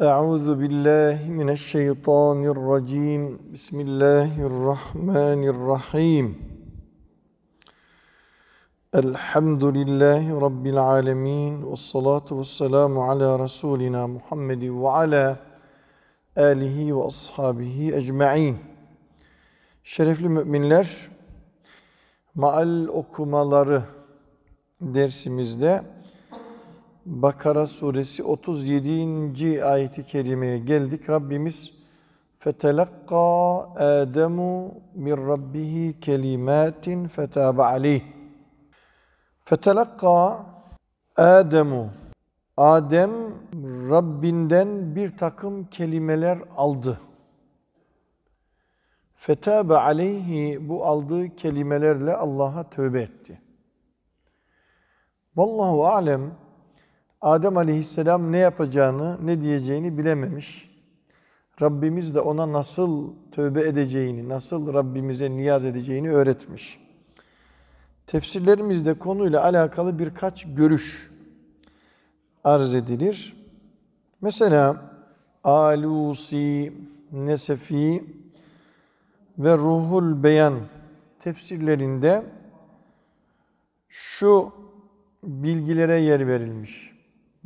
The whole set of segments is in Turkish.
Euzu billahi mineşşeytanirracim. Bismillahirrahmanirrahim. Elhamdülillahi rabbil alamin ve salatu vesselamu ala rasulina Muhammedin ve ala alihi ve ashabihi ecmaîn. Şerefli müminler, maal okumaları dersimizde Bakara suresi 37. ayeti kerimeye geldik. Rabbimiz fetelakka Ademu min rabbihi kelimatin fetabe aleyh. Fetelakka Ademu Adem Rabbinden bir takım kelimeler aldı. Fetabe aleyhi bu aldığı kelimelerle Allah'a tövbe etti. Vallahu alem Adem aleyhisselam ne yapacağını, ne diyeceğini bilememiş. Rabbimiz de ona nasıl tövbe edeceğini, nasıl Rabbimize niyaz edeceğini öğretmiş. Tefsirlerimizde konuyla alakalı birkaç görüş arz edilir. Mesela Alusi, Nesefi ve Ruhul Beyan tefsirlerinde şu bilgilere yer verilmiş.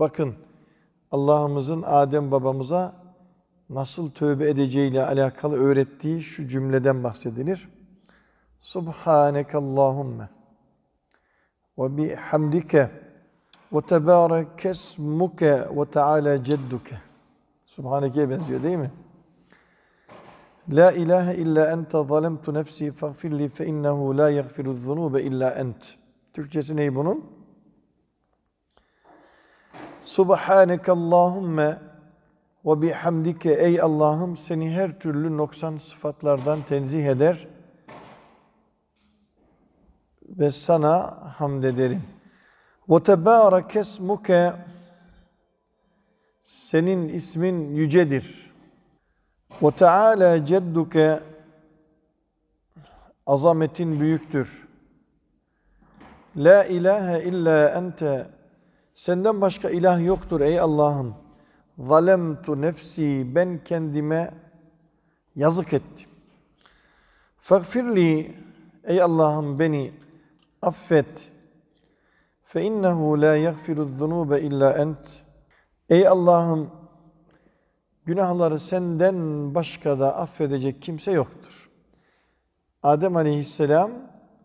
Bakın Allah'ımızın Adem babamıza nasıl tövbe edeceğiyle alakalı öğrettiği şu cümleden bahsedilir. Subhaneke Allahümme ve bihamdike ve tebârekesmuke ve teâlâ cedduke. Subhaneke'ye benziyor değil mi? La ilahe illa ente zalemtu nefsi faghfirli fe innehu la yaghfiru zunube illa ent. Türkçesi ne bunun? Subhaneke Allahümme ve bihamdike ey Allah'ım seni her türlü noksan sıfatlardan tenzih eder ve sana hamd ederim. Ve tebârekesmuke senin ismin yücedir. Ve teâlâ cedduke azametin büyüktür. La ilahe illa ente Senden başka ilah yoktur ey Allah'ım. Zalemtu nefsi ben kendime yazık ettim. Fagfirli ey Allah'ım beni affet. Fe innehu la yagfiru zunube illa ent. Ey Allah'ım günahları senden başka da affedecek kimse yoktur. Adem aleyhisselam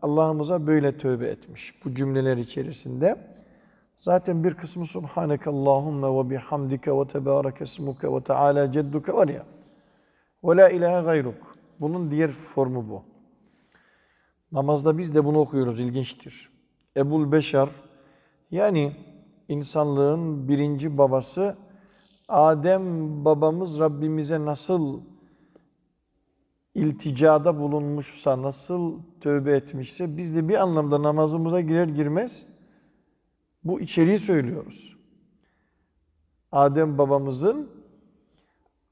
Allah'ımıza böyle tövbe etmiş bu cümleler içerisinde. Zaten bir kısmı Subhaneke Allahümme ve bihamdike ve tebârek esmuke ve teâlâ cedduke var ya. Ve la ilahe gayruk. Bunun diğer formu bu. Namazda biz de bunu okuyoruz, İlginçtir. Ebul Beşar, yani insanlığın birinci babası, Adem babamız Rabbimize nasıl ilticada bulunmuşsa, nasıl tövbe etmişse, biz de bir anlamda namazımıza girer girmez, bu içeriği söylüyoruz. Adem babamızın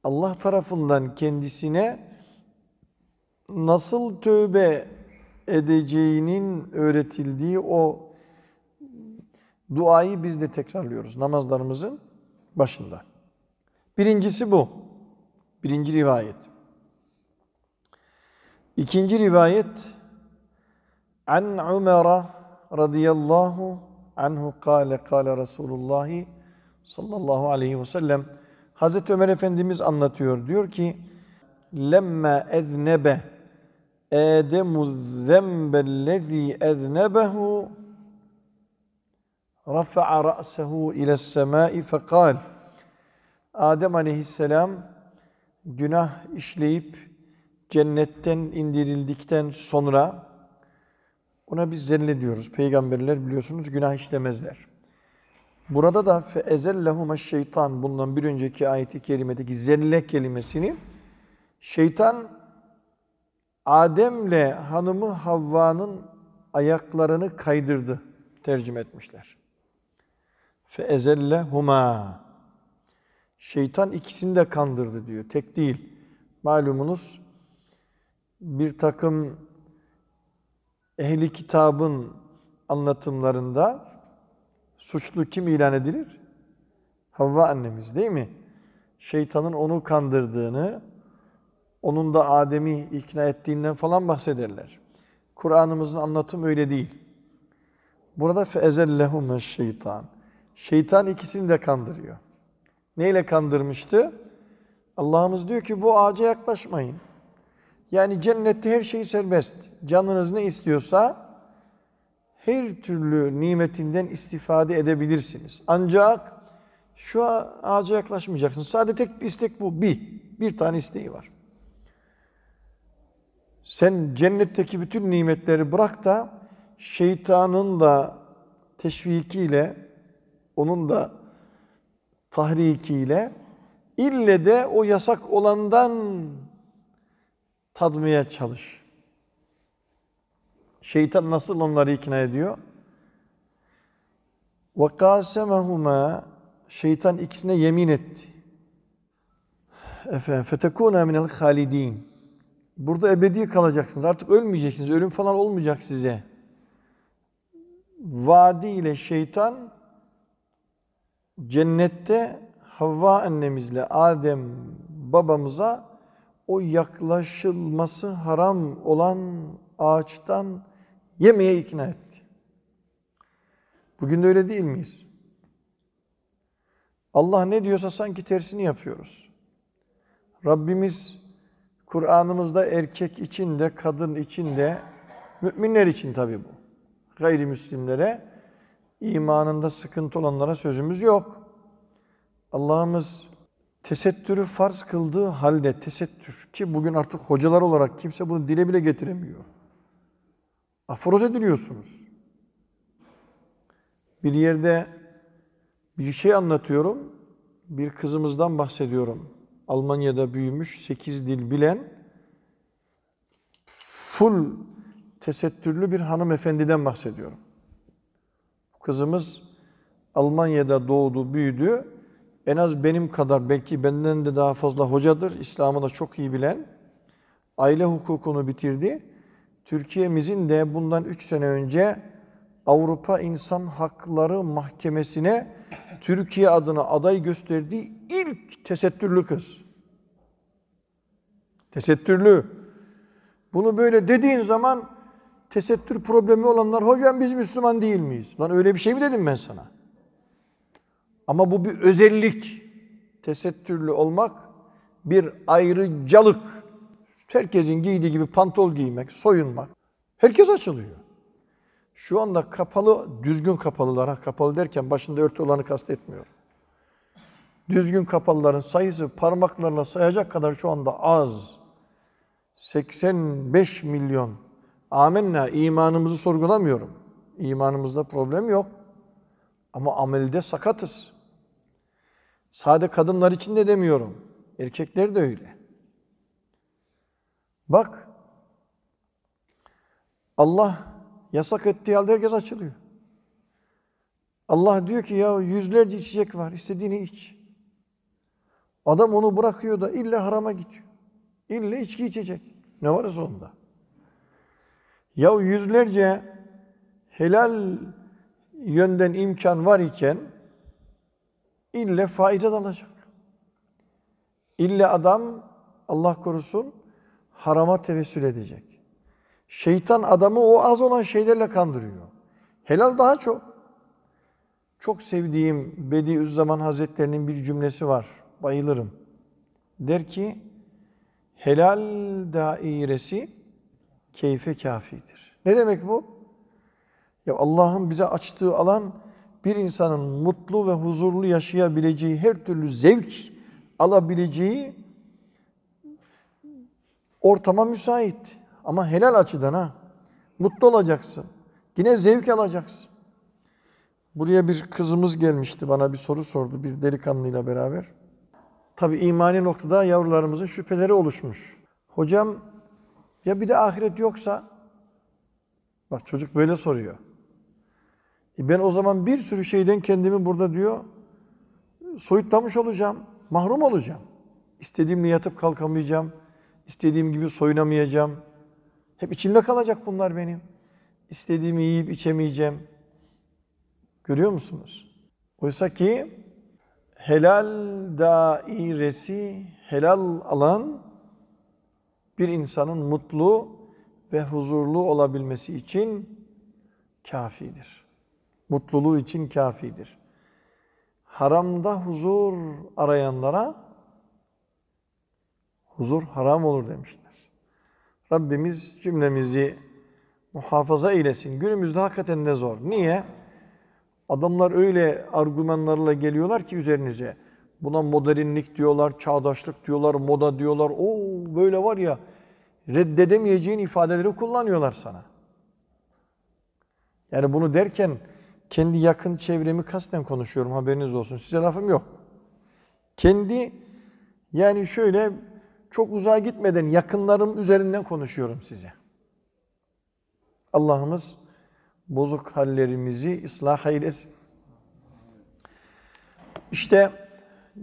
Allah tarafından kendisine nasıl tövbe edeceğinin öğretildiği o duayı biz de tekrarlıyoruz namazlarımızın başında. Birincisi bu. Birinci rivayet. İkinci rivayet An Umara radıyallahu anhu kâle kâle Resulullah sallallahu aleyhi ve sellem Hazreti Ömer Efendimiz anlatıyor. Diyor ki lemme eznebe Ademu zembellezî eznebehu rafa'a ra'sehu ile semai fekal Adem aleyhisselam günah işleyip cennetten indirildikten sonra Buna biz zelli diyoruz. Peygamberler biliyorsunuz günah işlemezler. Burada da feezellehume şeytan bundan bir önceki ayeti kerimedeki zelle kelimesini şeytan Adem'le hanımı Havva'nın ayaklarını kaydırdı tercüme etmişler. Feezellehuma Şeytan ikisini de kandırdı diyor. Tek değil. Malumunuz bir takım ehli kitabın anlatımlarında suçlu kim ilan edilir? Havva annemiz değil mi? Şeytanın onu kandırdığını, onun da Adem'i ikna ettiğinden falan bahsederler. Kur'an'ımızın anlatım öyle değil. Burada feezellehume şeytan. Şeytan ikisini de kandırıyor. Neyle kandırmıştı? Allah'ımız diyor ki bu ağaca yaklaşmayın. Yani cennette her şey serbest. Canınız ne istiyorsa her türlü nimetinden istifade edebilirsiniz. Ancak şu ağaca yaklaşmayacaksınız. Sadece tek bir istek bu. Bir. Bir tane isteği var. Sen cennetteki bütün nimetleri bırak da şeytanın da teşvikiyle onun da tahrikiyle ille de o yasak olandan tadmaya çalış. Şeytan nasıl onları ikna ediyor? وَقَاسَمَهُمَا Şeytan ikisine yemin etti. Efendim, فَتَكُونَا مِنَ الْخَالِد۪ينَ Burada ebedi kalacaksınız. Artık ölmeyeceksiniz. Ölüm falan olmayacak size. Vadi ile şeytan cennette Havva annemizle Adem babamıza o yaklaşılması haram olan ağaçtan yemeye ikna etti. Bugün de öyle değil miyiz? Allah ne diyorsa sanki tersini yapıyoruz. Rabbimiz Kur'an'ımızda erkek için de kadın için de müminler için tabi bu. Gayrimüslimlere imanında sıkıntı olanlara sözümüz yok. Allah'ımız tesettürü farz kıldığı halde tesettür ki bugün artık hocalar olarak kimse bunu dile bile getiremiyor. Aforoz ediliyorsunuz. Bir yerde bir şey anlatıyorum, bir kızımızdan bahsediyorum. Almanya'da büyümüş, sekiz dil bilen, full tesettürlü bir hanımefendiden bahsediyorum. Kızımız Almanya'da doğdu, büyüdü en az benim kadar belki benden de daha fazla hocadır. İslam'ı da çok iyi bilen. Aile hukukunu bitirdi. Türkiye'mizin de bundan 3 sene önce Avrupa İnsan Hakları Mahkemesi'ne Türkiye adına aday gösterdiği ilk tesettürlü kız. Tesettürlü. Bunu böyle dediğin zaman tesettür problemi olanlar hocam biz Müslüman değil miyiz? Lan öyle bir şey mi dedim ben sana? Ama bu bir özellik. Tesettürlü olmak bir ayrıcalık. Herkesin giydiği gibi pantol giymek, soyunmak. Herkes açılıyor. Şu anda kapalı, düzgün kapalılara, kapalı derken başında örtü olanı kastetmiyorum. Düzgün kapalıların sayısı parmaklarla sayacak kadar şu anda az. 85 milyon. Amenna imanımızı sorgulamıyorum. İmanımızda problem yok. Ama amelde sakatız. Sade kadınlar için de demiyorum. Erkekler de öyle. Bak Allah yasak ettiği halde herkes açılıyor. Allah diyor ki ya yüzlerce içecek var. istediğini iç. Adam onu bırakıyor da illa harama gidiyor. İlle içki içecek. Ne varsa sonunda? Ya yüzlerce helal yönden imkan var iken İlle faize dalacak. İlle adam Allah korusun harama tevessül edecek. Şeytan adamı o az olan şeylerle kandırıyor. Helal daha çok. Çok sevdiğim Bediüzzaman Hazretlerinin bir cümlesi var. Bayılırım. Der ki, helal dairesi keyfe kafidir. Ne demek bu? Ya Allah'ın bize açtığı alan bir insanın mutlu ve huzurlu yaşayabileceği her türlü zevk alabileceği ortama müsait. Ama helal açıdan ha. Mutlu olacaksın. Yine zevk alacaksın. Buraya bir kızımız gelmişti bana bir soru sordu bir delikanlıyla beraber. Tabi imani noktada yavrularımızın şüpheleri oluşmuş. Hocam ya bir de ahiret yoksa? Bak çocuk böyle soruyor. E, ben o zaman bir sürü şeyden kendimi burada diyor soyutlamış olacağım, mahrum olacağım. İstediğimle yatıp kalkamayacağım, istediğim gibi soyunamayacağım. Hep içimde kalacak bunlar benim. İstediğimi yiyip içemeyeceğim. Görüyor musunuz? Oysa ki helal dairesi, helal alan bir insanın mutlu ve huzurlu olabilmesi için kafidir mutluluğu için kafidir. Haramda huzur arayanlara huzur haram olur demişler. Rabbimiz cümlemizi muhafaza eylesin. Günümüzde hakikaten ne zor. Niye? Adamlar öyle argümanlarla geliyorlar ki üzerinize. Buna modernlik diyorlar, çağdaşlık diyorlar, moda diyorlar. O böyle var ya reddedemeyeceğin ifadeleri kullanıyorlar sana. Yani bunu derken kendi yakın çevremi kasten konuşuyorum haberiniz olsun. Size lafım yok. Kendi yani şöyle çok uzağa gitmeden yakınlarım üzerinden konuşuyorum size. Allah'ımız bozuk hallerimizi ıslah eylesin. İşte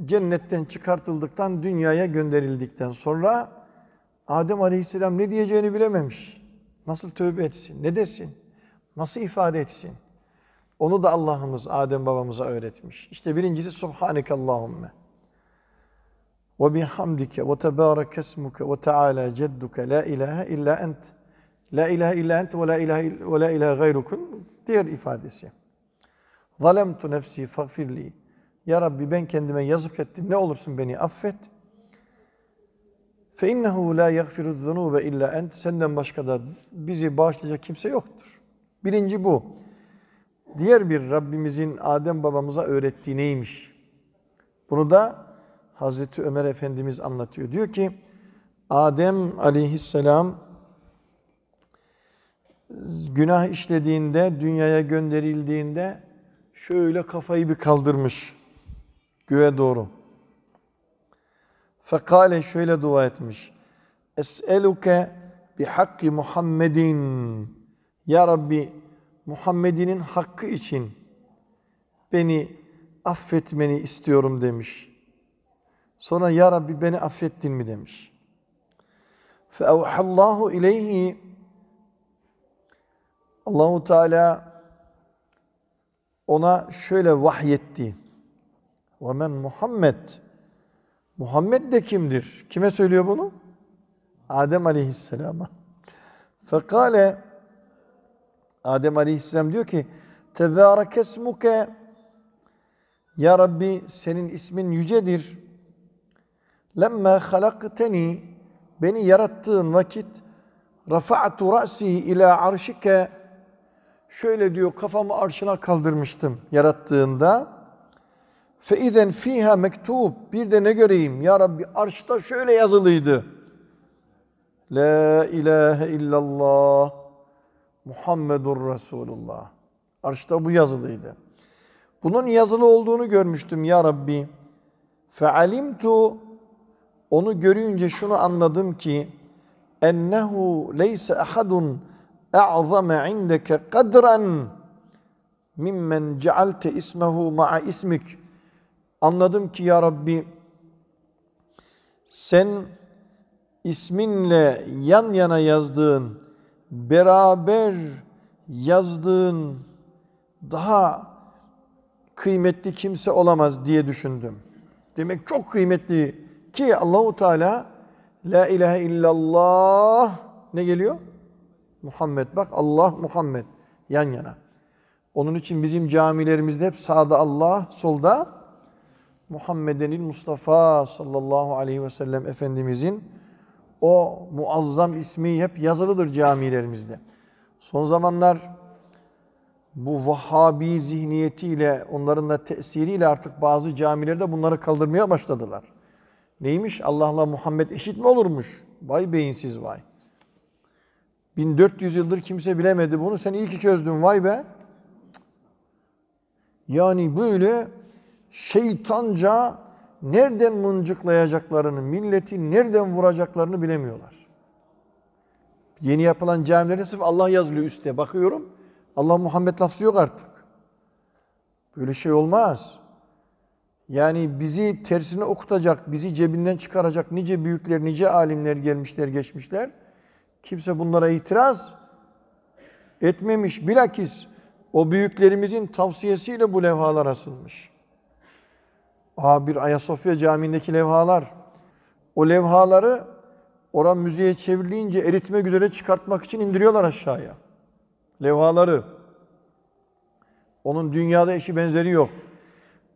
cennetten çıkartıldıktan, dünyaya gönderildikten sonra Adem Aleyhisselam ne diyeceğini bilememiş. Nasıl tövbe etsin, ne desin, nasıl ifade etsin? Onu da Allah'ımız Adem babamıza öğretmiş. İşte birincisi Subhaneke Allahümme. Ve bihamdike ve tebârek esmuke ve teâlâ cedduke la ilahe illa ent. La ilahe illa ent ve la ilahe, ve la ilahe gayrukun. Diğer ifadesi. Zalemtu nefsi fagfirli. Ya Rabbi ben kendime yazık ettim. Ne olursun beni affet. Fe innehu la yagfiru zunube illa ent. Senden başka da bizi bağışlayacak kimse yoktur. Birinci bu diğer bir Rabbimizin Adem babamıza öğrettiği neymiş? Bunu da Hazreti Ömer Efendimiz anlatıyor. Diyor ki Adem aleyhisselam günah işlediğinde, dünyaya gönderildiğinde şöyle kafayı bir kaldırmış göğe doğru. Fekale şöyle dua etmiş. Es'eluke bi hakki Muhammedin. Ya Rabbi Muhammed'inin hakkı için beni affetmeni istiyorum demiş. Sonra ya Rabbi beni affettin mi demiş. Fevhallahu ileyhi Allahu Teala ona şöyle vahyetti. Ve men Muhammed Muhammed de kimdir? Kime söylüyor bunu? Adem Aleyhisselam'a. Fekale Adem Aleyhisselam diyor ki Tebârekesmuke Ya Rabbi senin ismin yücedir. Lemme halakteni beni yarattığın vakit rafa'tu ra'si ila arşike şöyle diyor kafamı arşına kaldırmıştım yarattığında fe izen fiha mektub bir de ne göreyim ya Rabbi arşta şöyle yazılıydı La ilahe illallah Muhammedur Resulullah. Arşta bu yazılıydı. Bunun yazılı olduğunu görmüştüm ya Rabbi. Fealimtu onu görünce şunu anladım ki ennehu leysa ahadun e'zame indeke kadran mimmen cealte ismehu ma'a ismik. Anladım ki ya Rabbi sen isminle yan yana yazdığın beraber yazdığın daha kıymetli kimse olamaz diye düşündüm. Demek çok kıymetli ki Allahu Teala la ilahe illallah ne geliyor? Muhammed bak Allah Muhammed yan yana. Onun için bizim camilerimizde hep sağda Allah, solda Muhammedenil Mustafa sallallahu aleyhi ve sellem Efendimizin o muazzam ismi hep yazılıdır camilerimizde. Son zamanlar bu Vahhabi zihniyetiyle, onların da tesiriyle artık bazı camilerde bunları kaldırmaya başladılar. Neymiş? Allah'la Muhammed eşit mi olurmuş? Vay beyinsiz vay. 1400 yıldır kimse bilemedi bunu. Sen iyi ki çözdün vay be. Yani böyle şeytanca nereden mıncıklayacaklarını, milleti nereden vuracaklarını bilemiyorlar. Yeni yapılan camilerde sırf Allah yazılıyor üstte. Bakıyorum Allah Muhammed lafzı yok artık. Böyle şey olmaz. Yani bizi tersine okutacak, bizi cebinden çıkaracak nice büyükler, nice alimler gelmişler, geçmişler. Kimse bunlara itiraz etmemiş. Bilakis o büyüklerimizin tavsiyesiyle bu levhalar asılmış. A1 Ayasofya Camii'ndeki levhalar. O levhaları oran müziğe çevrilince eritmek üzere çıkartmak için indiriyorlar aşağıya. Levhaları. Onun dünyada eşi benzeri yok.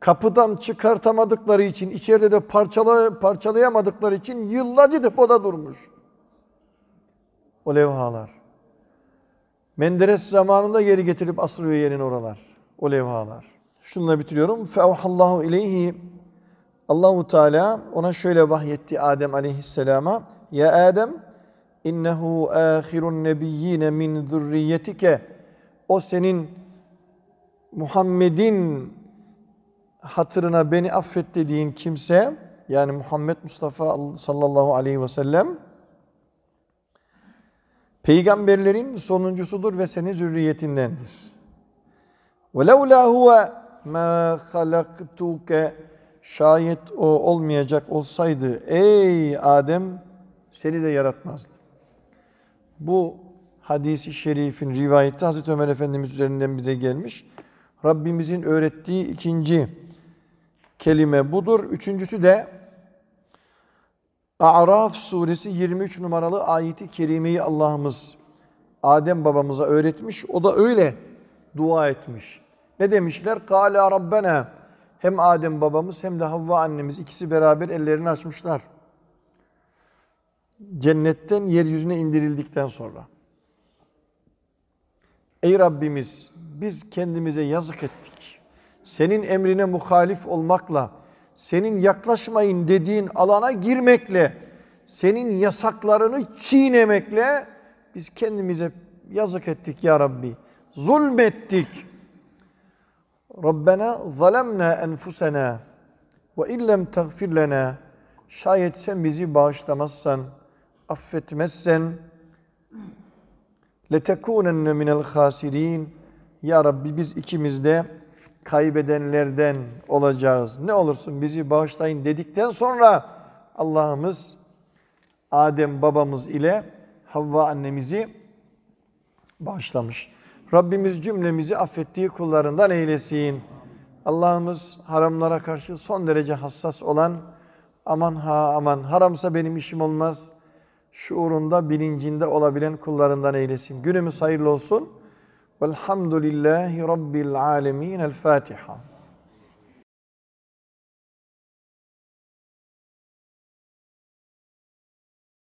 Kapıdan çıkartamadıkları için, içeride de parçala, parçalayamadıkları için yıllarca depoda durmuş. O levhalar. Menderes zamanında geri getirip asrıyor yerin oralar. O levhalar. Şununla bitiriyorum. فَاَوْحَ اللّٰهُ اِلَيْهِ Allahu Teala ona şöyle vahyetti Adem Aleyhisselam'a. Ya Adem innehu ahirun nebiyyin min zurriyetike. O senin Muhammed'in hatırına beni affet dediğin kimse yani Muhammed Mustafa sallallahu aleyhi ve sellem peygamberlerin sonuncusudur ve senin zürriyetindendir. وَلَوْ لَا هُوَ مَا خَلَقْتُكَ şayet o olmayacak olsaydı ey Adem seni de yaratmazdı. Bu hadisi şerifin rivayeti Hazreti Ömer Efendimiz üzerinden bize gelmiş. Rabbimizin öğrettiği ikinci kelime budur. Üçüncüsü de A'raf suresi 23 numaralı ayeti kerimeyi Allah'ımız Adem babamıza öğretmiş. O da öyle dua etmiş. Ne demişler? Kâle Rabbena hem Adem babamız hem de Havva annemiz ikisi beraber ellerini açmışlar. Cennetten yeryüzüne indirildikten sonra. Ey Rabbimiz biz kendimize yazık ettik. Senin emrine muhalif olmakla, senin yaklaşmayın dediğin alana girmekle, senin yasaklarını çiğnemekle biz kendimize yazık ettik ya Rabbi. Zulmettik. Rabbena zalemna enfusena ve illem tagfir lena şayet sen bizi bağışlamazsan, affetmezsen letekunenne minel hasirin ya Rabbi biz ikimiz de kaybedenlerden olacağız. Ne olursun bizi bağışlayın dedikten sonra Allah'ımız Adem babamız ile Havva annemizi bağışlamış. Rabbimiz cümlemizi affettiği kullarından eylesin. Allah'ımız haramlara karşı son derece hassas olan aman ha aman haramsa benim işim olmaz şuurunda bilincinde olabilen kullarından eylesin. Günümüz hayırlı olsun. Velhamdülillahi Rabbil alemin. El Fatiha.